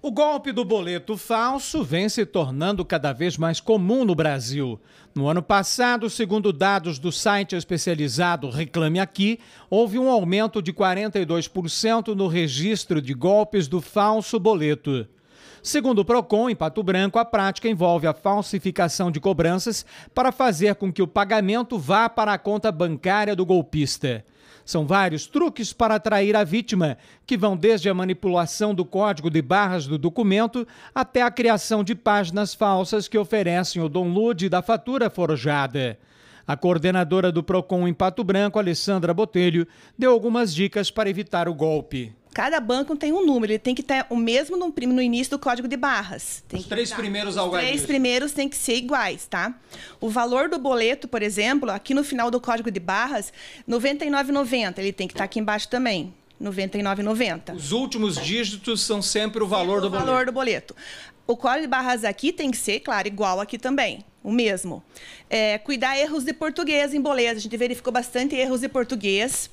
O golpe do boleto falso vem se tornando cada vez mais comum no Brasil. No ano passado, segundo dados do site especializado Reclame Aqui, houve um aumento de 42% no registro de golpes do falso boleto. Segundo o PROCON, em Pato Branco, a prática envolve a falsificação de cobranças para fazer com que o pagamento vá para a conta bancária do golpista. São vários truques para atrair a vítima, que vão desde a manipulação do código de barras do documento até a criação de páginas falsas que oferecem o download da fatura forjada. A coordenadora do PROCON em Pato Branco, Alessandra Botelho, deu algumas dicas para evitar o golpe. Cada banco tem um número, ele tem que ter o mesmo no, início do código de barras. Tem Os três primeiros algarismos. Os três primeiros têm que ser iguais, tá? O valor do boleto, por exemplo, aqui no final do código de barras, 99,90, ele tem que estar aqui embaixo também. 99,90. Os últimos dígitos são sempre o valor do o valor do boleto. O código de barras aqui tem que ser, claro, igual aqui também o mesmo. É, cuidar erros de português em bolês. A gente verificou bastante erros de português.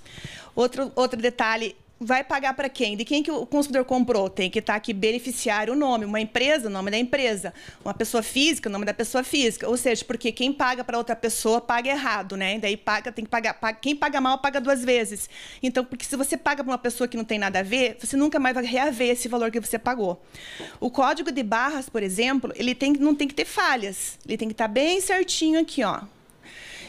Outro, outro detalhe vai pagar para quem? De quem que o consumidor comprou? Tem que estar tá aqui beneficiário o nome, uma empresa, o nome da empresa, uma pessoa física, o nome da pessoa física. Ou seja, porque quem paga para outra pessoa paga errado, né? Daí paga, tem que pagar, paga, quem paga mal paga duas vezes. Então, porque se você paga para uma pessoa que não tem nada a ver, você nunca mais vai reaver esse valor que você pagou. O código de barras, por exemplo, ele tem, não tem que ter falhas. Ele tem que estar tá bem certinho aqui, ó.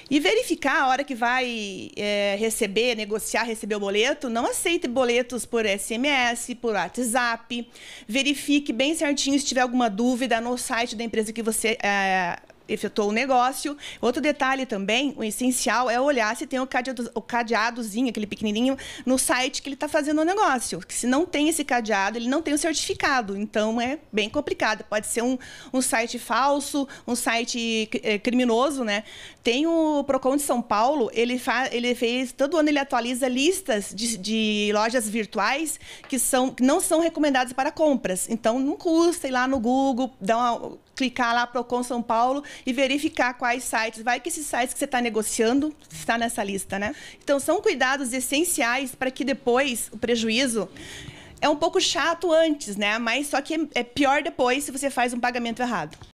E verificar a hora que vai é, receber, negociar, receber o boleto. Não aceite boletos por SMS, por WhatsApp. Verifique bem certinho se tiver alguma dúvida no site da empresa que você é, efetuou o negócio. Outro detalhe também, o essencial é olhar se tem o, cadeado, o cadeadozinho, aquele pequenininho, no site que ele está fazendo o negócio. se não tem esse cadeado, ele não tem o certificado. Então é bem complicado. Pode ser um, um site falso, um site é, criminoso, né? Tem o Procon de São Paulo, ele, fa, ele fez todo ano ele atualiza listas de, de lojas virtuais que são que não são recomendadas para compras. Então não custa ir lá no Google, dar uma clicar lá Procon São Paulo e verificar quais sites. Vai que esses sites que você está negociando está nessa lista, né? Então, são cuidados essenciais para que depois o prejuízo é um pouco chato antes, né? Mas só que é pior depois se você faz um pagamento errado.